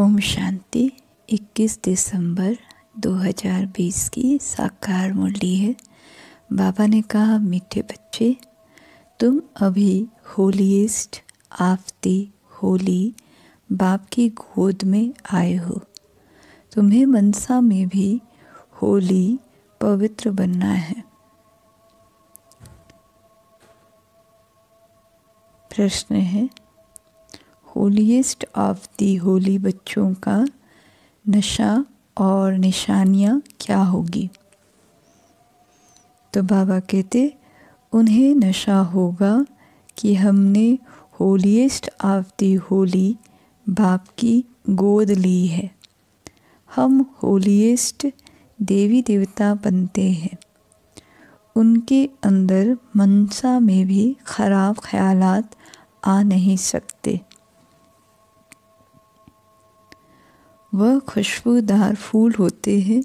ओम शांति 21 दिसंबर 2020 की साकार मुरली है बाबा ने कहा मीठे बच्चे तुम अभी होलीस्ट आफती होली बाप की गोद में आए हो तुम्हें मनसा में भी होली पवित्र बनना है प्रश्न है होलीस्ट ऑफ दी होली बच्चों का नशा और निशानियाँ क्या होगी तो बाबा कहते उन्हें नशा होगा कि हमने होलीस्ट ऑफ दी होली बाप की गोद ली है हम होलीस्ट देवी देवता बनते हैं उनके अंदर मनसा में भी खराब ख्यालात आ नहीं सकते वह खुशबूदार फूल होते हैं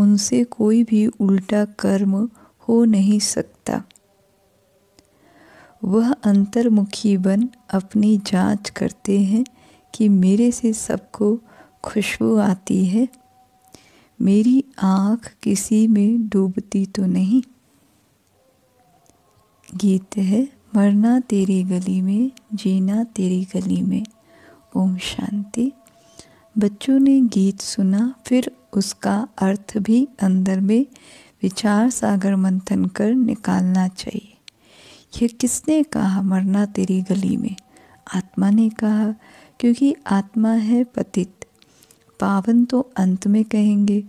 उनसे कोई भी उल्टा कर्म हो नहीं सकता वह अंतर्मुखी बन अपनी जांच करते हैं कि मेरे से सबको खुशबू आती है मेरी आँख किसी में डूबती तो नहीं गीत है मरना तेरी गली में जीना तेरी गली में ओम शांति बच्चों ने गीत सुना फिर उसका अर्थ भी अंदर में विचार सागर मंथन कर निकालना चाहिए यह किसने कहा मरना तेरी गली में आत्मा ने कहा क्योंकि आत्मा है पतित पावन तो अंत में कहेंगे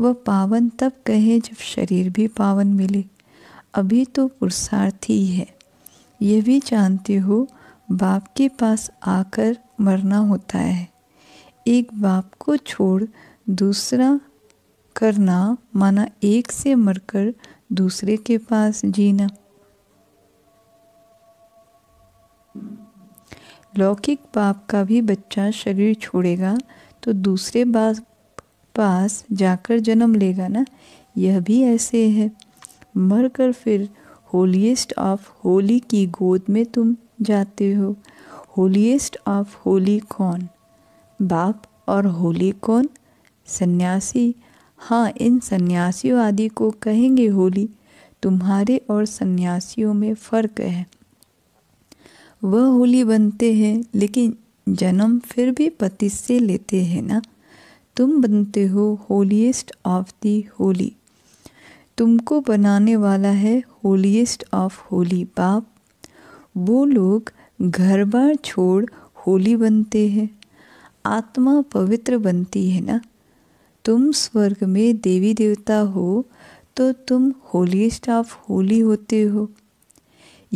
वह पावन तब कहे जब शरीर भी पावन मिले अभी तो पुरुषार्थी है यह भी जानते हो बाप के पास आकर मरना होता है एक बाप को छोड़ दूसरा करना माना एक से मरकर दूसरे के पास जीना लौकिक बाप का भी बच्चा शरीर छोड़ेगा तो दूसरे बाप पास जाकर जन्म लेगा ना यह भी ऐसे है मरकर फिर होलीस्ट ऑफ होली की गोद में तुम जाते हो होलीस्ट ऑफ होली कौन बाप और होली कौन सन्यासी हाँ इन सन्यासियों आदि को कहेंगे होली तुम्हारे और सन्यासियों में फर्क है वह होली बनते हैं लेकिन जन्म फिर भी पति से लेते हैं ना तुम बनते हो होलीस्ट ऑफ दी होली तुमको बनाने वाला है होलीस्ट ऑफ होली बाप वो लोग घर बार छोड़ होली बनते हैं आत्मा पवित्र बनती है ना तुम स्वर्ग में देवी देवता हो तो तुम होली स्टाफ होली होते हो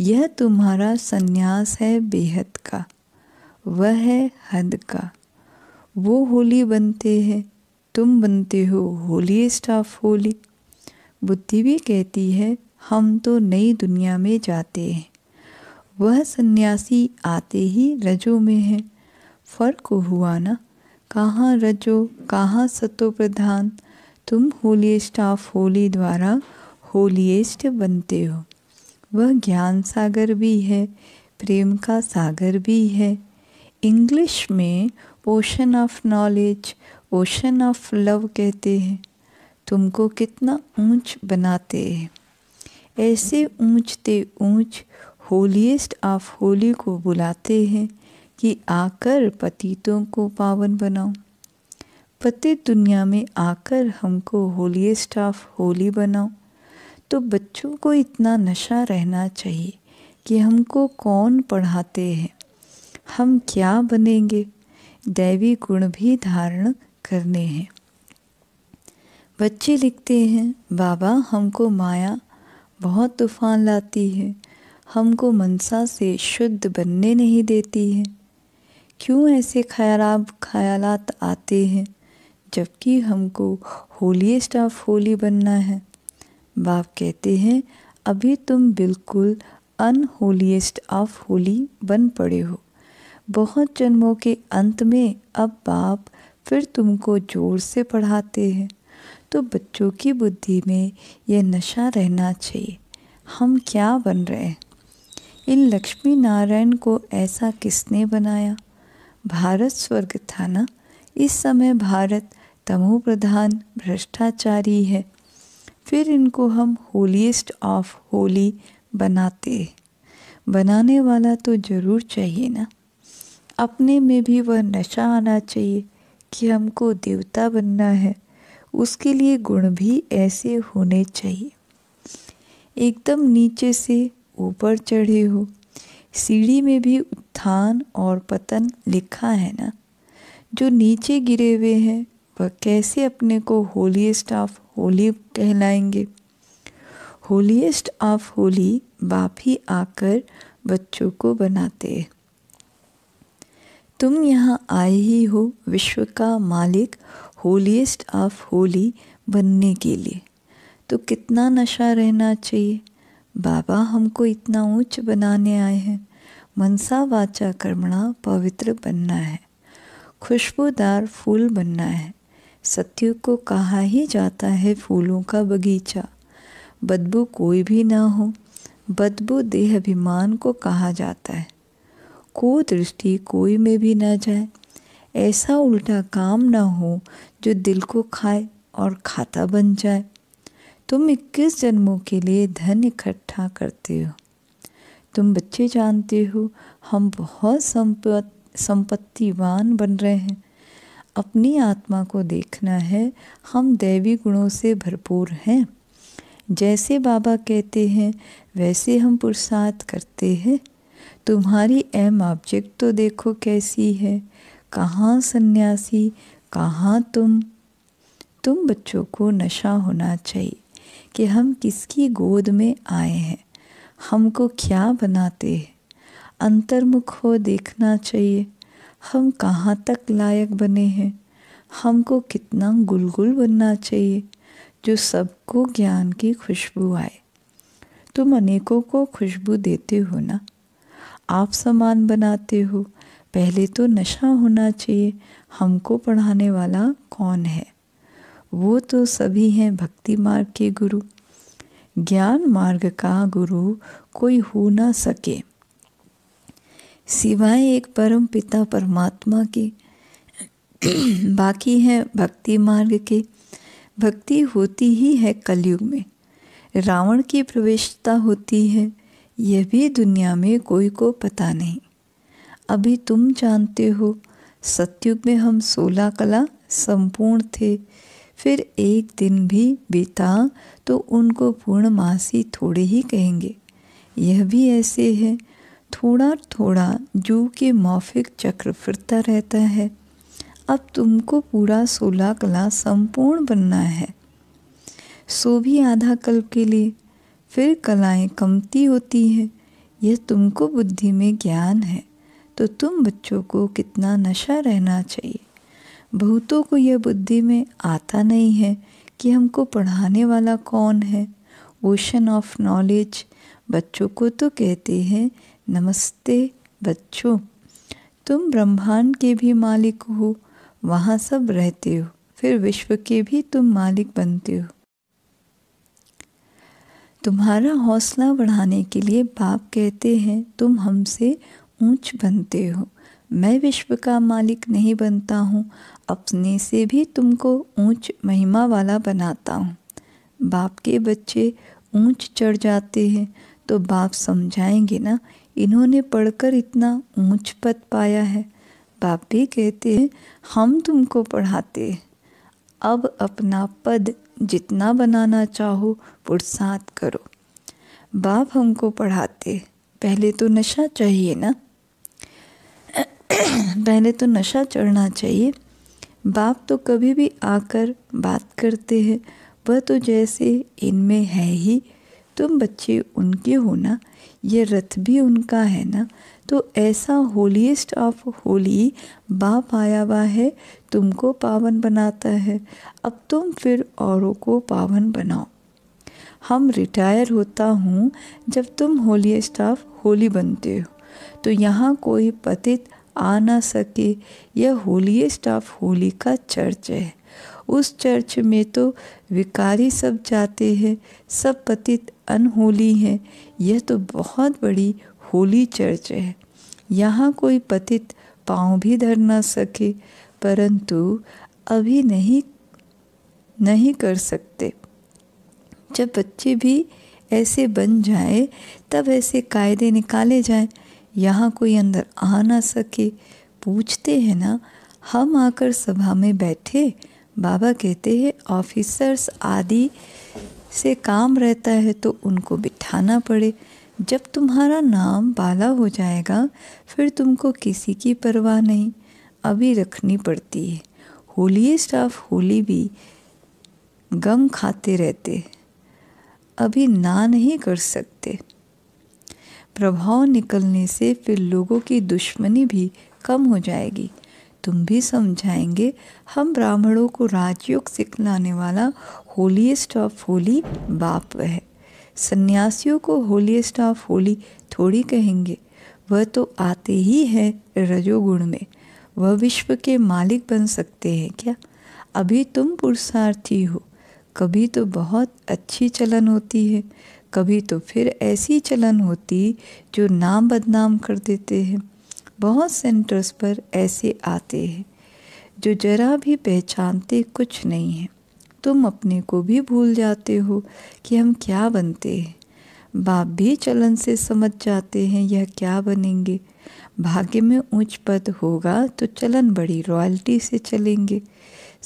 यह तुम्हारा संन्यास है बेहद का वह है हद का वो होली बनते हैं तुम बनते हो होली स्टाफ होली बुद्धि भी कहती है हम तो नई दुनिया में जाते हैं वह सन्यासी आते ही रजो में है फ़र्क हुआ ना कहाँ रजो कहाँ सतो प्रधान तुम होलियस्ट ऑफ होली द्वारा होलीस्ट बनते हो वह ज्ञान सागर भी है प्रेम का सागर भी है इंग्लिश में ocean of knowledge ocean of love कहते हैं तुमको कितना ऊंच बनाते हैं ऐसे ऊंचते ऊंच होलिएस्ट ऑफ होली को बुलाते हैं कि आकर पतितों को पावन बनाओ पति दुनिया में आकर हमको होली स्टाफ होली बनाओ तो बच्चों को इतना नशा रहना चाहिए कि हमको कौन पढ़ाते हैं हम क्या बनेंगे दैवी गुण भी धारण करने हैं बच्चे लिखते हैं बाबा हमको माया बहुत तूफान लाती है हमको मनसा से शुद्ध बनने नहीं देती है क्यों ऐसे खराब ख्याल आते हैं जबकि हमको होलीस्ट ऑफ होली बनना है बाप कहते हैं अभी तुम बिल्कुल अनहोलीस्ट ऑफ होली बन पड़े हो बहुत जन्मों के अंत में अब बाप फिर तुमको जोर से पढ़ाते हैं तो बच्चों की बुद्धि में यह नशा रहना चाहिए हम क्या बन रहे हैं इन लक्ष्मी नारायण को ऐसा किसने बनाया भारत स्वर्ग था ना इस समय भारत तमो प्रधान भ्रष्टाचारी है फिर इनको हम होलीस्ट ऑफ होली बनाते बनाने वाला तो ज़रूर चाहिए ना अपने में भी वह नशा आना चाहिए कि हमको देवता बनना है उसके लिए गुण भी ऐसे होने चाहिए एकदम नीचे से ऊपर चढ़े हो सीढ़ी में भी उत्थान और पतन लिखा है ना जो नीचे गिरे हुए हैं वह कैसे अपने को होलीस्ट ऑफ होली कहलाएंगे होलीस्ट ऑफ होली बाप ही आकर बच्चों को बनाते हैं तुम यहाँ आए ही हो विश्व का मालिक होलीस्ट ऑफ होली बनने के लिए तो कितना नशा रहना चाहिए बाबा हमको इतना ऊंच बनाने आए हैं मनसा वाचा कर्मणा पवित्र बनना है खुशबूदार फूल बनना है सत्यु को कहा ही जाता है फूलों का बगीचा बदबू कोई भी ना हो बदबू देह अभिमान को कहा जाता है को दृष्टि कोई में भी ना जाए ऐसा उल्टा काम ना हो जो दिल को खाए और खाता बन जाए तुम इक्कीस जन्मों के लिए धन इकट्ठा करते हो तुम बच्चे जानते हो हम बहुत संपत्तिवान बन रहे हैं अपनी आत्मा को देखना है हम दैवी गुणों से भरपूर हैं जैसे बाबा कहते हैं वैसे हम पुरुषार्थ करते हैं तुम्हारी एम ऑब्जेक्ट तो देखो कैसी है कहाँ सन्यासी कहाँ तुम तुम बच्चों को नशा होना चाहिए कि हम किसकी गोद में आए हैं हमको क्या बनाते हैं अंतर्मुख हो देखना चाहिए हम कहाँ तक लायक बने हैं हमको कितना गुलगुल बनना चाहिए जो सबको ज्ञान की खुशबू आए तुम अनेकों को खुशबू देते हो ना आप समान बनाते हो पहले तो नशा होना चाहिए हमको पढ़ाने वाला कौन है वो तो सभी हैं भक्ति मार्ग के गुरु ज्ञान मार्ग का गुरु कोई हो ना सके सिवाय एक परम पिता परमात्मा के बाकी हैं भक्ति मार्ग के भक्ति होती ही है कलयुग में रावण की प्रवेशता होती है यह भी दुनिया में कोई को पता नहीं अभी तुम जानते हो सत्युग में हम सोलह कला संपूर्ण थे फिर एक दिन भी बीता तो उनको पूर्णमासी थोड़े ही कहेंगे यह भी ऐसे है थोड़ा थोड़ा जू के मौफिक चक्र फिरता रहता है अब तुमको पूरा सोलह कला संपूर्ण बनना है सो भी आधा कल्प के लिए फिर कलाएं कमती होती हैं यह तुमको बुद्धि में ज्ञान है तो तुम बच्चों को कितना नशा रहना चाहिए बहुतों को यह बुद्धि में आता नहीं है कि हमको पढ़ाने वाला कौन है ओशन ऑफ नॉलेज बच्चों को तो कहते हैं नमस्ते बच्चों तुम ब्रह्मांड के भी मालिक हो वहाँ सब रहते हो फिर विश्व के भी तुम मालिक बनते हो तुम्हारा हौसला बढ़ाने के लिए बाप कहते हैं तुम हमसे ऊंच बनते हो मैं विश्व का मालिक नहीं बनता हूँ अपने से भी तुमको ऊंच महिमा वाला बनाता हूँ बाप के बच्चे ऊंच चढ़ जाते हैं तो बाप समझाएंगे ना इन्होंने पढ़कर इतना ऊंच पद पाया है बाप भी कहते हैं हम तुमको पढ़ाते हैं अब अपना पद जितना बनाना चाहो पुरसात करो बाप हमको पढ़ाते पहले तो नशा चाहिए ना पहले तो नशा चढ़ना चाहिए बाप तो कभी भी आकर बात करते हैं वह तो जैसे इनमें है ही तुम बच्चे उनके हो ना ये रथ भी उनका है ना तो ऐसा होलीस्ट ऑफ होली बाप आया हुआ है तुमको पावन बनाता है अब तुम फिर औरों को पावन बनाओ हम रिटायर होता हूँ जब तुम होलीस्ट ऑफ होली बनते हो तो यहाँ कोई पतित आ ना सके यह होलीस्ट ऑफ होली का चर्च है उस चर्च में तो विकारी सब जाते हैं सब पतित अनहोली हैं यह तो बहुत बड़ी होली चर्च है यहाँ कोई पतित पाँव भी धर ना सके परंतु अभी नहीं नहीं कर सकते जब बच्चे भी ऐसे बन जाए तब ऐसे कायदे निकाले जाएं यहाँ कोई अंदर आ ना सके पूछते हैं ना हम आकर सभा में बैठे बाबा कहते हैं ऑफिसर्स आदि से काम रहता है तो उनको बिठाना पड़े जब तुम्हारा नाम बाला हो जाएगा फिर तुमको किसी की परवाह नहीं अभी रखनी पड़ती है होली स्टाफ होली भी गम खाते रहते अभी ना नहीं कर सकते प्रभाव निकलने से फिर लोगों की दुश्मनी भी कम हो जाएगी तुम भी समझाएंगे हम ब्राह्मणों को राजयोग सिखलाने वाला होलीस्ट ऑफ होली बाप है सन्यासियों को होलीस्ट ऑफ होली थोड़ी कहेंगे वह तो आते ही है रजोगुण में वह विश्व के मालिक बन सकते हैं क्या अभी तुम पुरुषार्थी हो कभी तो बहुत अच्छी चलन होती है कभी तो फिर ऐसी चलन होती जो नाम बदनाम कर देते हैं बहुत सेंटर्स पर ऐसे आते हैं जो जरा भी पहचानते कुछ नहीं हैं तुम अपने को भी भूल जाते हो कि हम क्या बनते हैं बाप भी चलन से समझ जाते हैं यह क्या बनेंगे भाग्य में ऊंच पद होगा तो चलन बड़ी रॉयल्टी से चलेंगे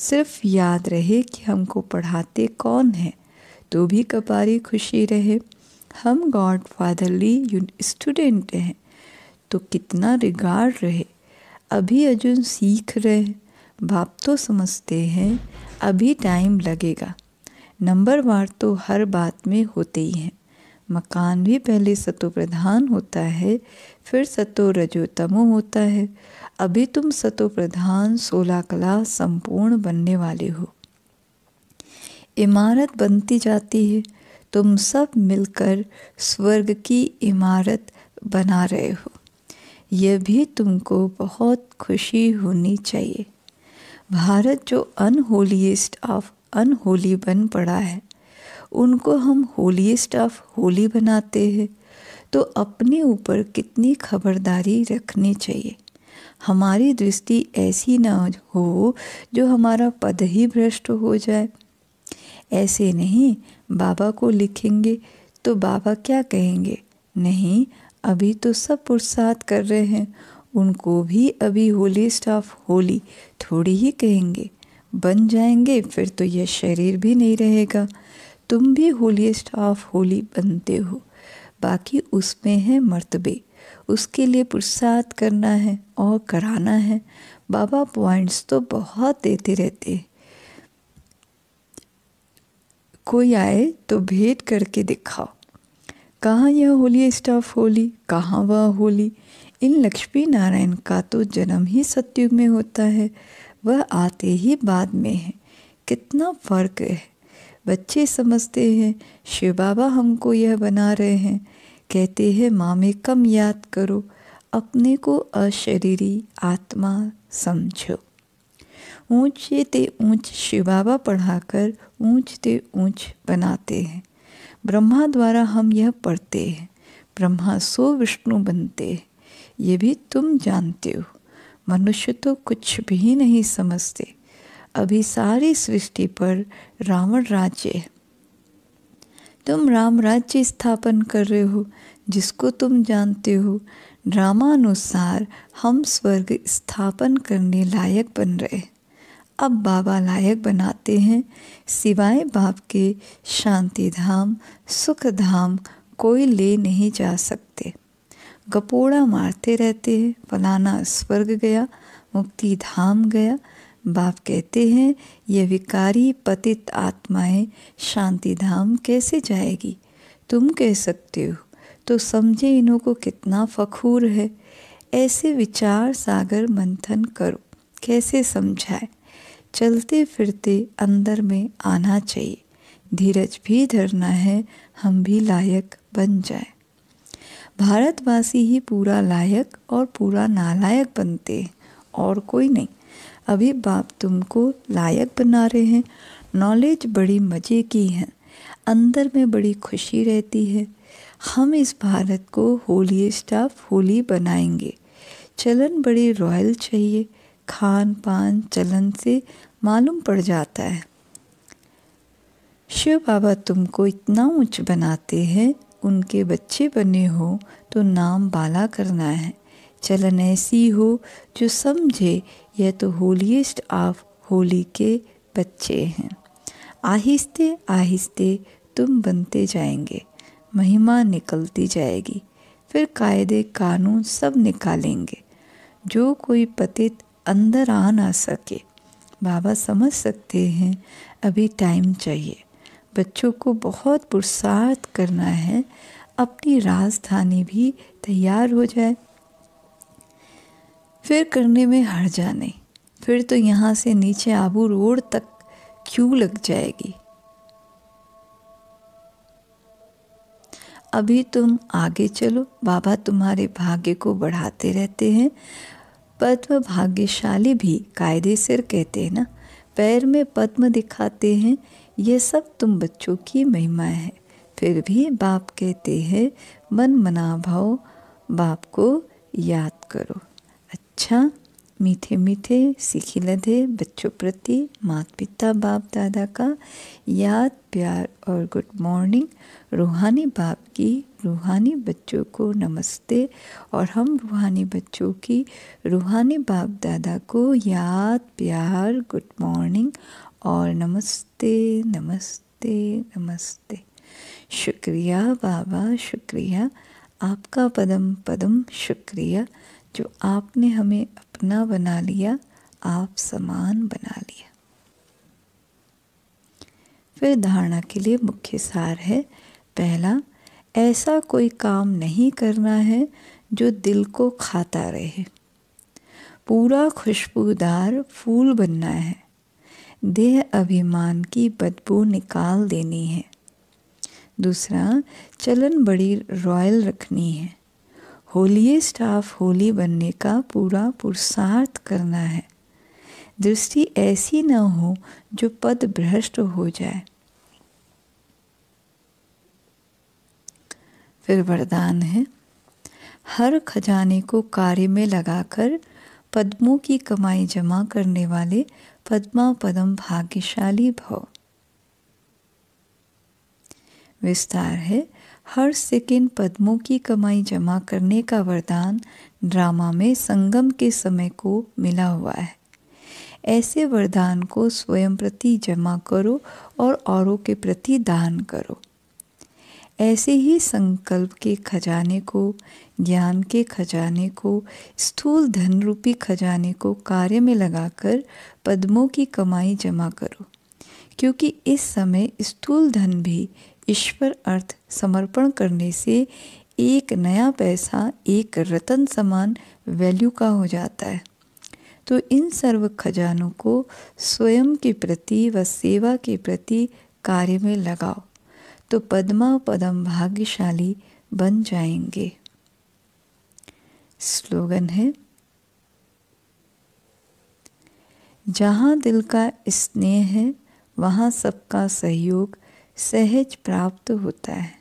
सिर्फ याद रहे कि हमको पढ़ाते कौन है तो भी कपारी खुशी रहे हम गॉड फादरली स्टूडेंट हैं तो कितना रिगार्ड रहे अभी अर्जुन सीख रहे बाप तो समझते हैं अभी टाइम लगेगा नंबर वार तो हर बात में होते ही हैं मकान भी पहले सतो प्रधान होता है फिर सतो रजोतमो होता है अभी तुम सतो प्रधान सोलह कला संपूर्ण बनने वाले हो इमारत बनती जाती है तुम सब मिलकर स्वर्ग की इमारत बना रहे हो यह भी तुमको बहुत खुशी होनी चाहिए भारत जो अनहोलीस्ट ऑफ अनहोली बन पड़ा है उनको हम होलीस्ट ऑफ होली बनाते हैं तो अपने ऊपर कितनी खबरदारी रखनी चाहिए हमारी दृष्टि ऐसी ना हो जो हमारा पद ही भ्रष्ट हो जाए ऐसे नहीं बाबा को लिखेंगे तो बाबा क्या कहेंगे नहीं अभी तो सब पुरसाद कर रहे हैं उनको भी अभी होली स्टाफ होली थोड़ी ही कहेंगे बन जाएंगे फिर तो यह शरीर भी नहीं रहेगा तुम भी होली स्टाफ होली बनते हो बाकी उसमें है मर्तबे उसके लिए पुरसाद करना है और कराना है बाबा पॉइंट्स तो बहुत देते रहते हैं कोई आए तो भेंट करके दिखाओ कहाँ यह होली स्टाफ होली कहाँ वह होली इन लक्ष्मी नारायण का तो जन्म ही सत्युग में होता है वह आते ही बाद में है कितना फर्क है बच्चे समझते हैं शिव बाबा हमको यह बना रहे हैं कहते हैं माँ में कम याद करो अपने को अशरीरी आत्मा समझो ते ऊंच शिवाबा पढ़ाकर ते ऊंच बनाते हैं ब्रह्मा द्वारा हम यह पढ़ते हैं ब्रह्मा सो विष्णु बनते हैं ये भी तुम जानते हो मनुष्य तो कुछ भी नहीं समझते अभी सारी सृष्टि पर रावण राज्य है तुम राम राज्य स्थापन कर रहे हो जिसको तुम जानते हो ड्रामानुसार हम स्वर्ग स्थापन करने लायक बन रहे अब बाबा लायक बनाते हैं सिवाय बाप के शांति धाम सुख धाम कोई ले नहीं जा सकते गपोड़ा मारते रहते हैं फलाना स्वर्ग गया मुक्ति धाम गया बाप कहते हैं ये विकारी पतित आत्माएं शांति धाम कैसे जाएगी तुम कह सकते हो तो समझे इन्हों को कितना फखूर है ऐसे विचार सागर मंथन करो कैसे समझाए चलते फिरते अंदर में आना चाहिए धीरज भी धरना है हम भी लायक बन जाए भारतवासी ही पूरा लायक और पूरा नालायक बनते हैं और कोई नहीं अभी बाप तुमको लायक बना रहे हैं नॉलेज बड़ी मज़े की है अंदर में बड़ी खुशी रहती है हम इस भारत को होली स्टाफ होली बनाएंगे चलन बड़ी रॉयल चाहिए खान पान चलन से मालूम पड़ जाता है शिव बाबा तुमको इतना ऊंच बनाते हैं उनके बच्चे बने हो तो नाम बाला करना है चलन ऐसी हो जो समझे यह तो होलीस्ट ऑफ होली के बच्चे हैं आहिस्ते आहिस्ते तुम बनते जाएंगे महिमा निकलती जाएगी फिर कायदे कानून सब निकालेंगे जो कोई पतित अंदर आ ना सके बाबा समझ सकते हैं अभी टाइम चाहिए बच्चों को बहुत पुरुषार्थ करना है अपनी राजधानी भी तैयार हो जाए फिर करने में हर जाने फिर तो यहाँ से नीचे आबू रोड तक क्यों लग जाएगी अभी तुम आगे चलो बाबा तुम्हारे भाग्य को बढ़ाते रहते हैं पद्म भाग्यशाली भी कायदे सिर कहते हैं ना पैर में पद्म दिखाते हैं ये सब तुम बच्चों की महिमा है फिर भी बाप कहते हैं मन मना भाव बाप को याद करो अच्छा मीठे मीठे सीखी लधे बच्चों प्रति माता पिता बाप दादा का याद प्यार और गुड मॉर्निंग रूहानी बाप की रूहानी बच्चों को नमस्ते और हम रूहानी बच्चों की रूहानी बाप दादा को याद प्यार गुड मॉर्निंग और नमस्ते नमस्ते नमस्ते शुक्रिया बाबा शुक्रिया आपका पदम पदम शुक्रिया जो आपने हमें अपना बना लिया आप समान बना लिया फिर धारणा के लिए मुख्य सार है पहला ऐसा कोई काम नहीं करना है जो दिल को खाता रहे पूरा खुशबूदार फूल बनना है देह अभिमान की बदबू निकाल देनी है दूसरा चलन बड़ी रॉयल रखनी है होलिये स्टाफ होली बनने का पूरा पुरुषार्थ करना है दृष्टि ऐसी न हो जो पद भ्रष्ट हो जाए फिर वरदान है हर खजाने को कार्य में लगाकर पद्मों की कमाई जमा करने वाले पद्मा पदम भाग्यशाली भव विस्तार है हर सेकेंड पद्मों की कमाई जमा करने का वरदान ड्रामा में संगम के समय को मिला हुआ है ऐसे वरदान को स्वयं प्रति जमा करो और औरों के प्रति दान करो ऐसे ही संकल्प के खजाने को ज्ञान के खजाने को स्थूल धन रूपी खजाने को कार्य में लगाकर पद्मों की कमाई जमा करो क्योंकि इस समय स्थूल धन भी ईश्वर अर्थ समर्पण करने से एक नया पैसा एक रतन समान वैल्यू का हो जाता है तो इन सर्व खजानों को स्वयं के प्रति व सेवा के प्रति कार्य में लगाओ तो पद्मा पदम भाग्यशाली बन जाएंगे स्लोगन है जहाँ दिल का स्नेह है वहाँ सबका सहयोग सहज प्राप्त होता है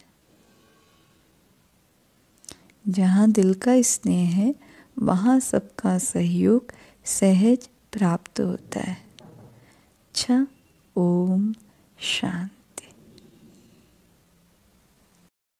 जहाँ दिल का स्नेह है वहाँ सबका सहयोग सहज प्राप्त होता है छ ओम शांत